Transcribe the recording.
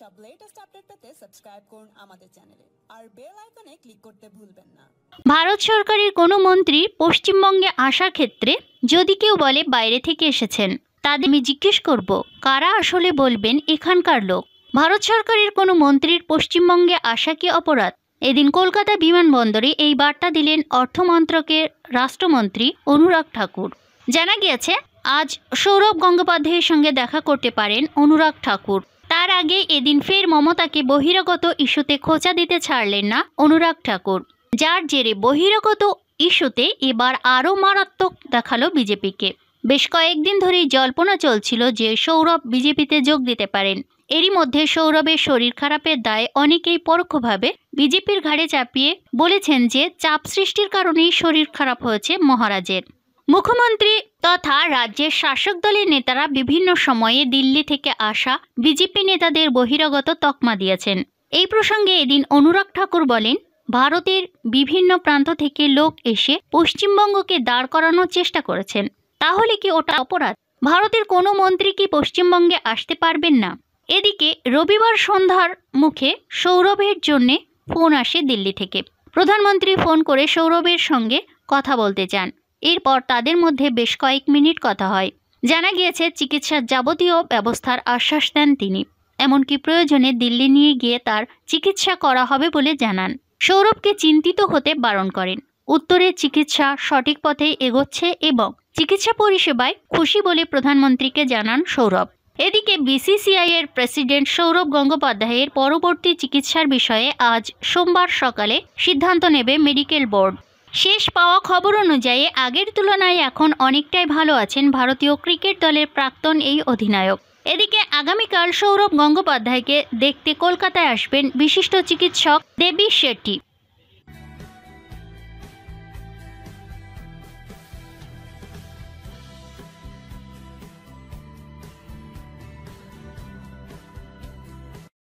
সব latest update পেতে subscribe করুন আমাদের চ্যানেলে আর বেল আইকনে ক্লিক করতে ভুলবেন না ভারত সরকারের কোনো মন্ত্রী পশ্চিমবঙ্গে আসার ক্ষেত্রে যদি কেউ বলে বাইরে থেকে এসেছেন তাদের আমি জিজ্ঞেস করব কারা আসলে বলবেন এখানকার লোক ভারত সরকারের কোনো মন্ত্রীর পশ্চিমবঙ্গে আসা কি অপরাধ এদিন কলকাতা বিমানবন্দরে এই বার্তা দিলেন অর্থমন্ত্রকের রাষ্ট্রমন্ত্রী অনুরাগ ঠাকুর জানা গিয়েছে আজ সৌরভ গঙ্গোপাধ্যায়ের সঙ্গে দেখা করতে পারেন অনুরাগ ঠাকুর তার আগে এদিন ফের মমতাকে বহিরাগত ইস্যুতে খোঁচা দিতে ছাড়লেন না অনুরাগ ঠাকুর যার জেরে বহিরাগত ইস্যুতে এবার আরও মারাত্মক দেখালো বিজেপিকে বেশ কয়েকদিন ধরেই জল্পনা চলছিল যে সৌরভ বিজেপিতে যোগ দিতে পারেন এরই মধ্যে সৌরভের শরীর খারাপের দায় অনেকেই পরোক্ষভাবে বিজেপির ঘাড়ে চাপিয়ে বলেছেন যে চাপ সৃষ্টির কারণেই শরীর খারাপ হয়েছে মহারাজের মুখ্যমন্ত্রী তথা রাজ্যের শাসক দলের নেতারা বিভিন্ন সময়ে দিল্লি থেকে আসা বিজেপি নেতাদের বহিরাগত তকমা দিয়েছেন এই প্রসঙ্গে এদিন অনুরাগ ঠাকুর বলেন ভারতের বিভিন্ন প্রান্ত থেকে লোক এসে পশ্চিমবঙ্গকে দাঁড় করানোর চেষ্টা করেছেন তাহলে কি ওটা অপরাধ ভারতের কোনো মন্ত্রী কি পশ্চিমবঙ্গে আসতে পারবেন না এদিকে রবিবার সন্ধ্যার মুখে সৌরভের জন্যে ফোন আসে দিল্লি থেকে প্রধানমন্ত্রী ফোন করে সৌরভের সঙ্গে কথা বলতে চান এরপর তাদের মধ্যে বেশ কয়েক মিনিট কথা হয় জানা গিয়েছে চিকিৎসার যাবতীয় ব্যবস্থার আশ্বাস দেন তিনি এমনকি প্রয়োজনে দিল্লি নিয়ে গিয়ে তার চিকিৎসা করা হবে বলে জানান সৌরভকে চিন্তিত হতে বারণ করেন উত্তরের চিকিৎসা সঠিক পথে এগোচ্ছে এবং চিকিৎসা পরিষেবায় খুশি বলে প্রধানমন্ত্রীকে জানান সৌরভ এদিকে বিসিসিআই এর প্রেসিডেন্ট সৌরভ গঙ্গোপাধ্যায়ের পরবর্তী চিকিৎসার বিষয়ে আজ সোমবার সকালে সিদ্ধান্ত নেবে মেডিকেল বোর্ড শেষ পাওয়া খবর অনুযায়ী আগের তুলনায় এখন অনেকটাই ভালো আছেন ভারতীয় ক্রিকেট দলের প্রাক্তন এই অধিনায়ক এদিকে আগামীকাল সৌরভ গঙ্গোপাধ্যায়কে দেখতে কলকাতায় আসবেন বিশিষ্ট চিকিৎসক দেবী শেট্টি